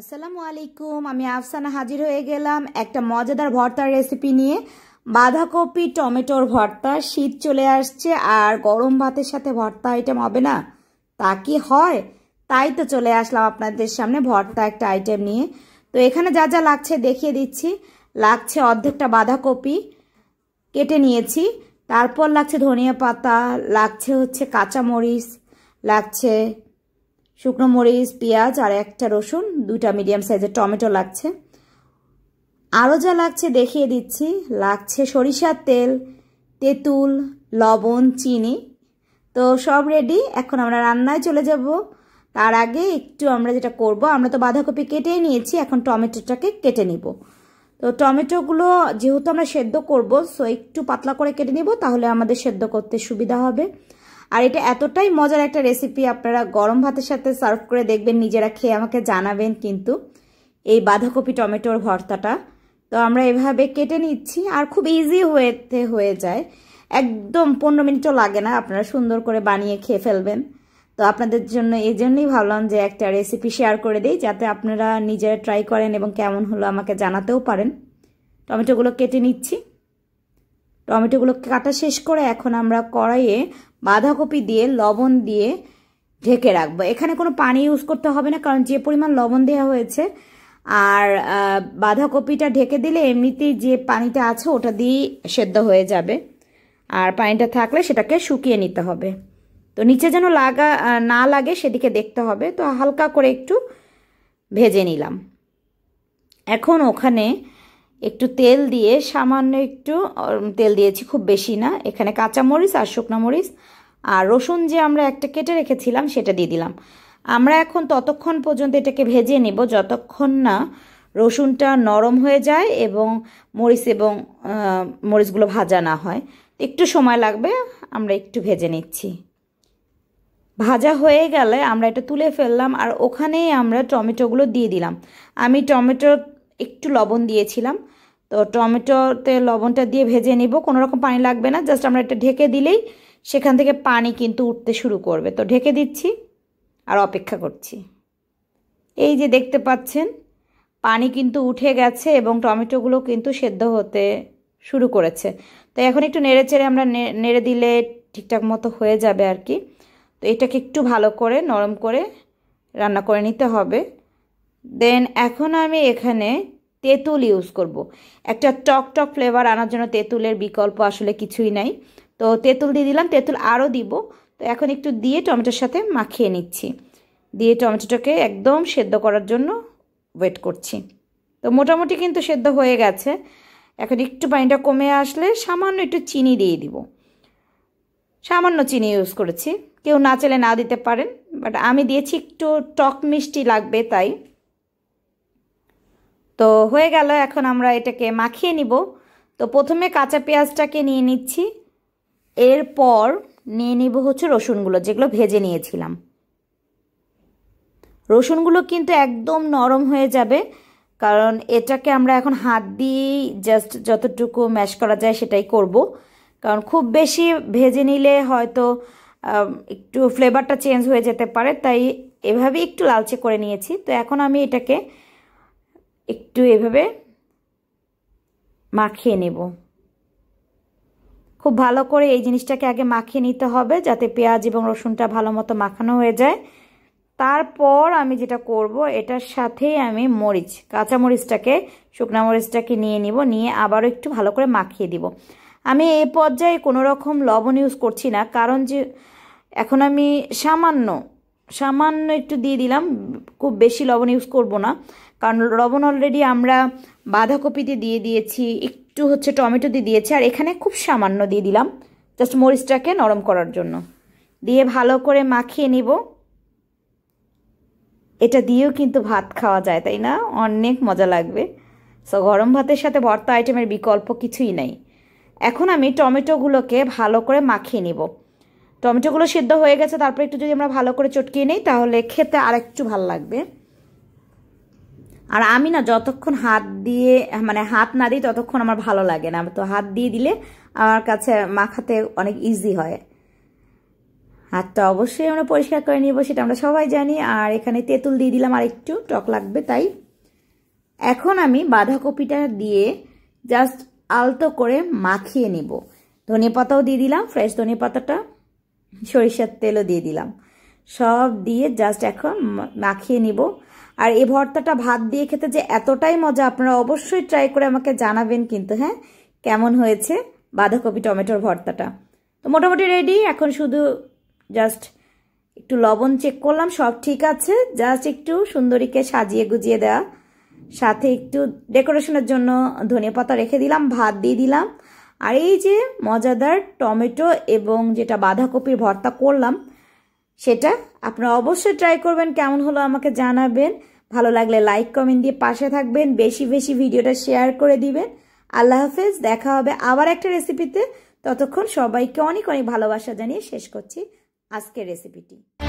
আসসালামু আলাইকুম আমি আফসানা হাজির হয়ে গেলাম একটা মজাদার ভর্তার রেসিপি নিয়ে বাঁধাকপি টমেটোর ভর্তা শীত চলে আসছে আর গরম ভাতের সাথে ভর্তা আইটেম হবে না তা কি হয় তাই তো চলে আসলাম আপনাদের সামনে ভর্তা একটা আইটেম নিয়ে তো এখানে যা যা লাগছে দেখিয়ে দিচ্ছি লাগছে অর্ধেকটা বাঁধাকপি কেটে নিয়েছি তারপর লাগছে ধনিয়া পাতা লাগছে হচ্ছে কাঁচামরিচ লাগছে শুকনো মরিচ পেঁয়াজ আর একটা রসুন দুইটা মিডিয়াম সাইজের টমেটো লাগছে আরও যা লাগছে দেখিয়ে দিচ্ছি লাগছে সরিষার তেল তেঁতুল লবণ চিনি তো সব রেডি এখন আমরা রান্নায় চলে যাব তার আগে একটু আমরা যেটা করব আমরা তো বাঁধাকপি কেটেই নিয়েছি এখন টমেটোটাকে কেটে নিব তো টমেটোগুলো যেহেতু আমরা সেদ্ধ করব সো একটু পাতলা করে কেটে নিব তাহলে আমাদের সেদ্ধ করতে সুবিধা হবে আর এটা এতটাই মজার একটা রেসিপি আপনারা গরম ভাতের সাথে সার্ভ করে দেখবেন নিজেরা খেয়ে আমাকে জানাবেন কিন্তু এই বাঁধাকপি টমেটোর ভর্তাটা তো আমরা এভাবে কেটে নিচ্ছি আর খুব ইজি হয়েতে হয়ে যায় একদম পনেরো মিনিটও লাগে না আপনারা সুন্দর করে বানিয়ে খেয়ে ফেলবেন তো আপনাদের জন্য এই জন্যই ভাবলাম যে একটা রেসিপি শেয়ার করে দিই যাতে আপনারা নিজেরা ট্রাই করেন এবং কেমন হলো আমাকে জানাতেও পারেন টমেটোগুলো কেটে নিচ্ছি টমেটোগুলোকে কাটা শেষ করে এখন আমরা কড়াইয়ে বাঁধাকপি দিয়ে লবণ দিয়ে ঢেকে রাখবো এখানে কোনো পানি ইউজ করতে হবে না কারণ যে পরিমাণ লবণ দেওয়া হয়েছে আর বাঁধাকপিটা ঢেকে দিলে এমনিতেই যে পানিটা আছে ওটা দিয়েই সেদ্ধ হয়ে যাবে আর পানিটা থাকলে সেটাকে শুকিয়ে নিতে হবে তো নিচে যেন লাগা না লাগে সেদিকে দেখতে হবে তো হালকা করে একটু ভেজে নিলাম এখন ওখানে একটু তেল দিয়ে সামান্য একটু তেল দিয়েছি খুব বেশি না এখানে কাঁচামরিচ আর শুকনো মরিচ আর রসুন যে আমরা একটা কেটে রেখেছিলাম সেটা দিয়ে দিলাম আমরা এখন ততক্ষণ পর্যন্ত এটাকে ভেজে নিব যতক্ষণ না রসুনটা নরম হয়ে যায় এবং মরিচ এবং মরিচগুলো ভাজা না হয় একটু সময় লাগবে আমরা একটু ভেজে নিচ্ছি ভাজা হয়ে গেলে আমরা এটা তুলে ফেললাম আর ওখানেই আমরা টমেটোগুলো দিয়ে দিলাম আমি টমেটো একটু লবণ দিয়েছিলাম তো টমেটোতে লবণটা দিয়ে ভেজে নিব কোনো রকম পানি লাগবে না জাস্ট আমরা একটা ঢেকে দিলেই সেখান থেকে পানি কিন্তু উঠতে শুরু করবে তো ঢেকে দিচ্ছি আর অপেক্ষা করছি এই যে দেখতে পাচ্ছেন পানি কিন্তু উঠে গেছে এবং টমেটোগুলো কিন্তু সেদ্ধ হতে শুরু করেছে তো এখন একটু নেড়ে চেড়ে আমরা নেড়ে দিলে ঠিকঠাক মতো হয়ে যাবে আর কি তো এটাকে একটু ভালো করে নরম করে রান্না করে নিতে হবে দেন এখন আমি এখানে তেঁতুল ইউজ করব। একটা টক টক ফ্লেভার আনার জন্য তেঁতুলের বিকল্প আসলে কিছুই নাই তো তেঁতুল দিয়ে দিলাম তেঁতুল আরও দিব তো এখন একটু দিয়ে টমেটোর সাথে মাখিয়ে নিচ্ছি দিয়ে টমেটোটাকে একদম সেদ্ধ করার জন্য ওয়েট করছি তো মোটামুটি কিন্তু সেদ্ধ হয়ে গেছে এখন একটু পানিটা কমে আসলে সামান্য একটু চিনি দিয়ে দিব সামান্য চিনি ইউজ করেছি কেউ না চাইলে না দিতে পারেন বাট আমি দিয়েছি একটু টক মিষ্টি লাগবে তাই তো হয়ে গেল এখন আমরা এটাকে মাখিয়ে নিব তো প্রথমে কাঁচা পেঁয়াজটাকে নিয়ে নিচ্ছি এরপর নিয়ে নিব হচ্ছে রসুনগুলো যেগুলো ভেজে নিয়েছিলাম রসুনগুলো কিন্তু একদম নরম হয়ে যাবে কারণ এটাকে আমরা এখন হাত দিয়েই জাস্ট যতটুকু ম্যাশ করা যায় সেটাই করব কারণ খুব বেশি ভেজে নিলে হয়তো একটু ফ্লেভারটা চেঞ্জ হয়ে যেতে পারে তাই এভাবে একটু লালচে করে নিয়েছি তো এখন আমি এটাকে একটু এভাবে মাখিয়ে নেব খুব ভালো করে এই জিনিসটাকে আগে মাখিয়ে নিতে হবে যাতে পেঁয়াজ এবং রসুনটা ভালো মতো মাখানো হয়ে যায় তারপর আমি যেটা করব এটার সাথেই আমি মরিচ কাঁচা মরিচটাকে শুকনো মরিচটাকে নিয়ে নিব নিয়ে আবারও একটু ভালো করে মাখিয়ে দিব আমি এই পর্যায়ে কোনো রকম লবণ ইউজ করছি না কারণ যে এখন আমি সামান্য সামান্য একটু দিয়ে দিলাম খুব বেশি লবণ ইউজ করব না কারণ লবণ অলরেডি আমরা বাঁধাকপিতে দিয়ে দিয়েছি একটু হচ্ছে টমেটো দিয়ে দিয়েছি আর এখানে খুব সামান্য দিয়ে দিলাম জাস্ট মরিচটাকে নরম করার জন্য দিয়ে ভালো করে মাখিয়ে নিব এটা দিয়েও কিন্তু ভাত খাওয়া যায় তাই না অনেক মজা লাগবে সো গরম ভাতের সাথে ভর্তা আইটেমের বিকল্প কিছুই নাই এখন আমি টমেটোগুলোকে ভালো করে মাখিয়ে নিব টমেটোগুলো সিদ্ধ হয়ে গেছে তারপর একটু যদি আমরা ভালো করে চটকিয়ে নিই তাহলে খেতে আর একটু ভালো লাগবে আর আমি না যতক্ষণ হাত দিয়ে মানে হাত না দিই ততক্ষণ আমার ভালো লাগে না তো হাত দিয়ে দিলে আমার কাছে মাখাতে অনেক ইজি হয় হাতটা অবশ্যই আমরা পরিষ্কার করে নিব সেটা আমরা সবাই জানি আর এখানে তেঁতুল দিয়ে দিলাম আর একটু টক লাগবে তাই এখন আমি বাঁধাকপিটা দিয়ে জাস্ট আলতো করে মাখিয়ে নিব ধনে পাতাও দিয়ে দিলাম ফ্রেশ ধনে পাতাটা সরিষার তেলও দিয়ে দিলাম সব দিয়ে জাস্ট এখন মাখিয়ে নিব আর এই ভর্তাটা ভাত দিয়ে খেতে যে এতটাই মজা আপনারা অবশ্যই ট্রাই করে আমাকে জানাবেন কিন্তু হ্যাঁ কেমন হয়েছে বাঁধাকপি টমেটোর ভর্তাটা তো মোটামুটি রেডি এখন শুধু জাস্ট একটু লবণ চেক করলাম সব ঠিক আছে জাস্ট একটু সুন্দরীকে সাজিয়ে গুজিয়ে দেওয়া সাথে একটু ডেকোরেশনের জন্য ধনিয়া পাতা রেখে দিলাম ভাত দিয়ে দিলাম আর এই যে মজাদার টমেটো এবং যেটা বাঁধাকপির ভর্তা করলাম সেটা আপনারা অবশ্যই ট্রাই করবেন কেমন হলো আমাকে জানাবেন ভালো লাগলে লাইক কমেন্ট দিয়ে পাশে থাকবেন বেশি বেশি ভিডিওটা শেয়ার করে দিবেন আল্লাহ হাফেজ দেখা হবে আবার একটা রেসিপিতে ততক্ষণ সবাইকে অনেক অনেক ভালোবাসা জানিয়ে শেষ করছি আজকের রেসিপিটি